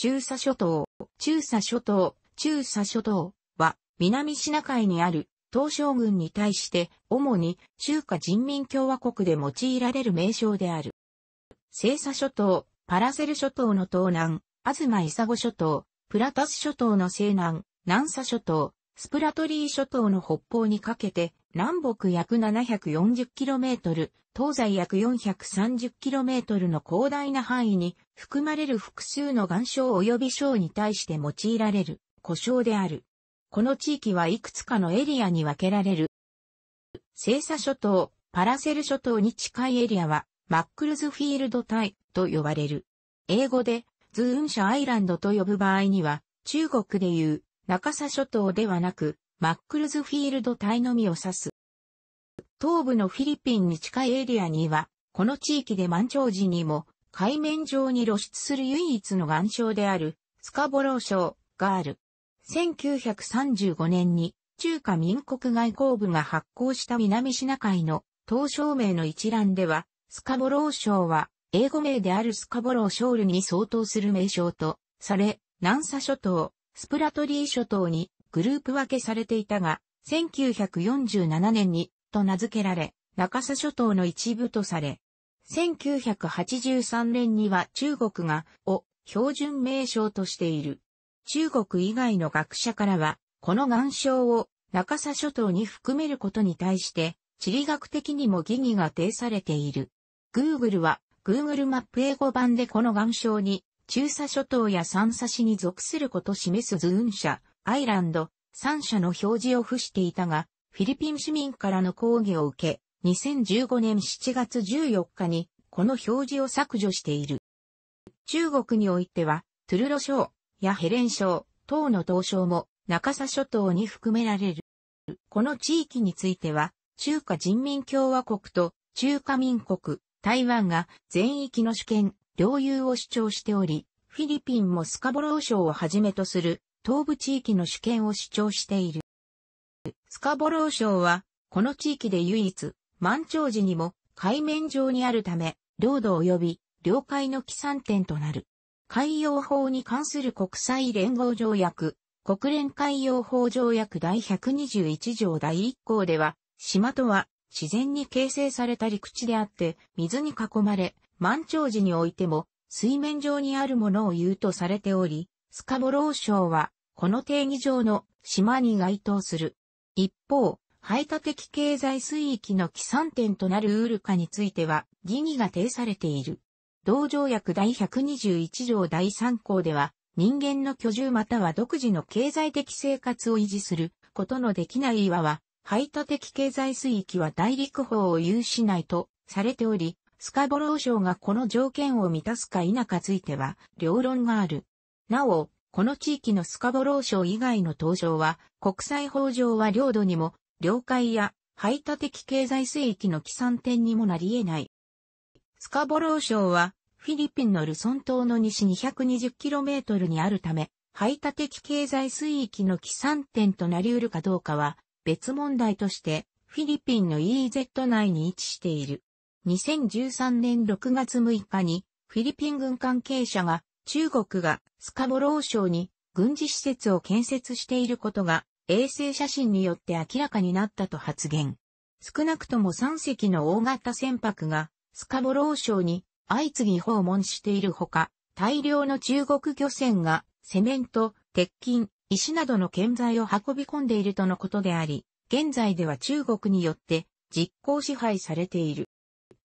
中佐諸島、中佐諸島、中佐諸島は南シナ海にある東照軍に対して主に中華人民共和国で用いられる名称である。西佐諸島、パラセル諸島の東南、東イサゴ諸島、プラタス諸島の西南、南佐諸島、スプラトリー諸島の北方にかけて、南北約 740km、東西約 430km の広大な範囲に含まれる複数の岩礁及び礁に対して用いられる故障である。この地域はいくつかのエリアに分けられる。星砂諸島、パラセル諸島に近いエリアは、マックルズフィールド帯と呼ばれる。英語で、ズーンシャアイランドと呼ぶ場合には、中国でいう、中砂諸島ではなく、マックルズフィールド帯のみを指す。東部のフィリピンに近いエリアには、この地域で満潮時にも海面上に露出する唯一の岩礁である、スカボロー礁がある。1935年に中華民国外交部が発行した南シナ海の東照名の一覧では、スカボロー礁は英語名であるスカボローショールに相当する名称とされ、南沙諸島、スプラトリー諸島にグループ分けされていたが、1947年にと名付けられ、中沙諸島の一部とされ、1983年には中国が、を標準名称としている。中国以外の学者からは、この岩礁を中佐諸島に含めることに対して、地理学的にも疑義が呈されている。Google は Google マップ英語版でこの岩礁に中佐諸島や三佐市に属することを示すズーン社、アイランド、三社の表示を付していたが、フィリピン市民からの抗議を受け、2015年7月14日に、この表示を削除している。中国においては、トゥルロ省やヘレン省、等の東省も中佐諸島に含められる。この地域については、中華人民共和国と中華民国、台湾が全域の主権、領有を主張しており、フィリピンもスカボロー省をはじめとする東部地域の主権を主張している。スカボロー省は、この地域で唯一、満潮時にも海面上にあるため、領土及び領海の起算点となる。海洋法に関する国際連合条約、国連海洋法条約第121条第1項では、島とは自然に形成された陸地であって、水に囲まれ、満潮時においても水面上にあるものを言うとされており、スカボロー省はこの定義上の島に該当する。一方、排他的経済水域の起算点となるウールカについては、疑義が呈されている。同条約第121条第3項では、人間の居住または独自の経済的生活を維持することのできない岩は、排他的経済水域は大陸法を有しないとされており、スカボロー省がこの条件を満たすか否かついては、両論がある。なお、この地域のスカボロー省以外の島場は、国際法上は領土にも領海や排他的経済水域の起算点にもなり得ない。スカボロー礁は、フィリピンのルソン島の西 220km にあるため、排他的経済水域の起算点となり得るかどうかは、別問題として、フィリピンの EEZ 内に位置している。2013年6月6日に、フィリピン軍関係者が、中国がスカボロー礁に軍事施設を建設していることが衛星写真によって明らかになったと発言。少なくとも3隻の大型船舶がスカボロー礁に相次ぎ訪問しているほか、大量の中国漁船がセメント、鉄筋、石などの建材を運び込んでいるとのことであり、現在では中国によって実行支配されている。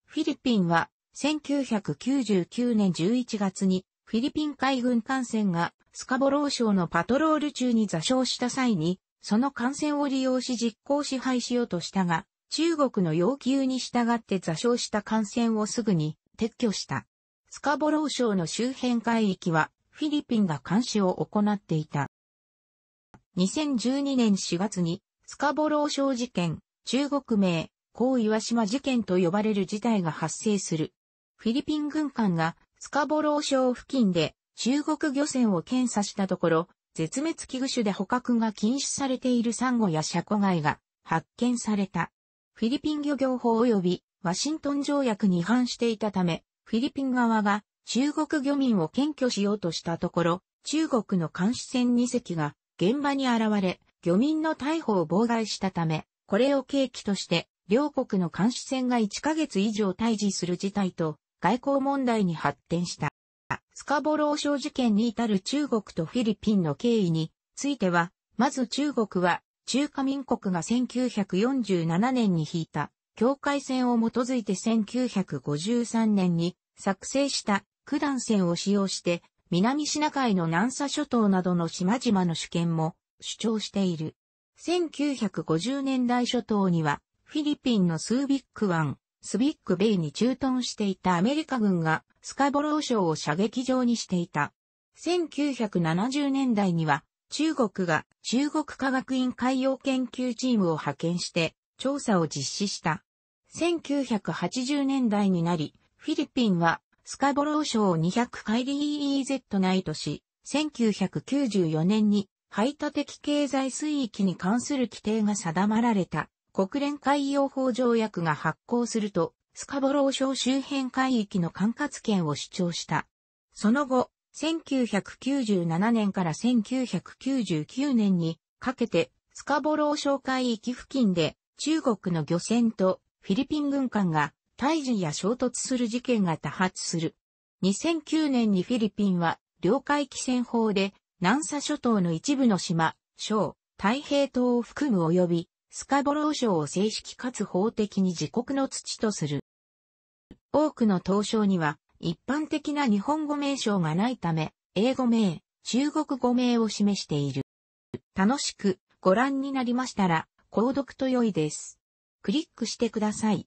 フィリピンは1999年11月にフィリピン海軍艦船がスカボロー礁のパトロール中に座礁した際にその感染を利用し実行支配しようとしたが、中国の要求に従って座礁した艦船をすぐに撤去した。スカボロー省の周辺海域はフィリピンが監視を行っていた。2012年4月にスカボロー省事件、中国名、高岩島事件と呼ばれる事態が発生する。フィリピン軍艦がスカボロー礁付近で中国漁船を検査したところ、絶滅危惧種で捕獲が禁止されているサンゴやシャコイが発見された。フィリピン漁業法及びワシントン条約に違反していたため、フィリピン側が中国漁民を検挙しようとしたところ、中国の監視船2隻が現場に現れ、漁民の逮捕を妨害したため、これを契機として、両国の監視船が1ヶ月以上退治する事態と外交問題に発展した。スカボロー賞事件に至る中国とフィリピンの経緯については、まず中国は中華民国が1947年に引いた境界線を基づいて1953年に作成した九段線を使用して南シナ海の南沙諸島などの島々の主権も主張している。1950年代諸島にはフィリピンのスービック湾、スビックベイに駐屯していたアメリカ軍がスカボロー省を射撃場にしていた。1970年代には中国が中国科学院海洋研究チームを派遣して調査を実施した。1980年代になり、フィリピンはスカボロー省を200海里 EEZ 内とし、1994年に排他的経済水域に関する規定が定まられた。国連海洋法条約が発効すると、スカボロー礁周辺海域の管轄権を主張した。その後、1997年から1999年にかけて、スカボロー礁海域付近で中国の漁船とフィリピン軍艦が退治や衝突する事件が多発する。2009年にフィリピンは領海規制法で南沙諸島の一部の島、省、太平島を含む及びスカボロー賞を正式かつ法的に自国の土とする。多くの東証には一般的な日本語名称がないため、英語名、中国語名を示している。楽しくご覧になりましたら、購読と良いです。クリックしてください。